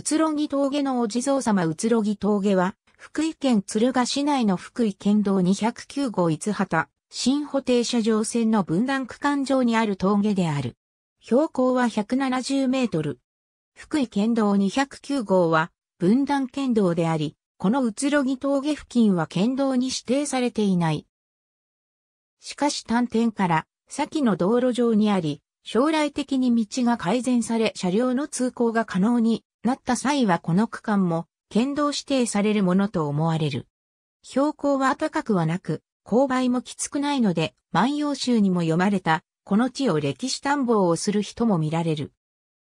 つろぎ峠のお地蔵様うつろぎ峠は、福井県鶴ヶ市内の福井県道209号五畑、新保停車場線の分断区間上にある峠である。標高は170メートル。福井県道209号は、分断県道であり、このうつろぎ峠付近は県道に指定されていない。しかし端点から、先の道路上にあり、将来的に道が改善され車両の通行が可能になった際はこの区間も県道指定されるものと思われる。標高は高くはなく、勾配もきつくないので、万葉集にも読まれた、この地を歴史探訪をする人も見られる。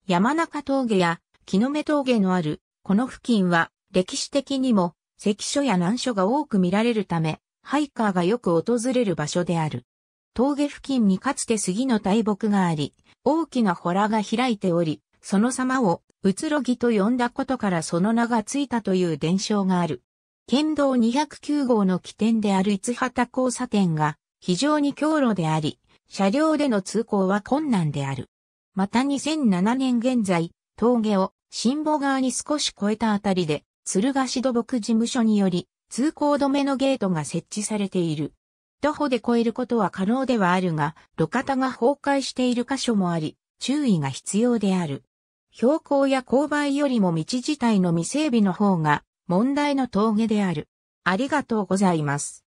山中峠や木の目峠のある、この付近は歴史的にも関所や難所が多く見られるため、ハイカーがよく訪れる場所である。峠付近にかつて杉の大木があり、大きな洞が開いており、その様をうつろぎと呼んだことからその名がついたという伝承がある。県道209号の起点である五畑交差点が非常に強路であり、車両での通行は困難である。また2007年現在、峠を新保川に少し越えたあたりで、鶴ヶ市土木事務所により、通行止めのゲートが設置されている。徒歩で越えることは可能ではあるが、路肩が崩壊している箇所もあり、注意が必要である。標高や勾配よりも道自体の未整備の方が問題の峠である。ありがとうございます。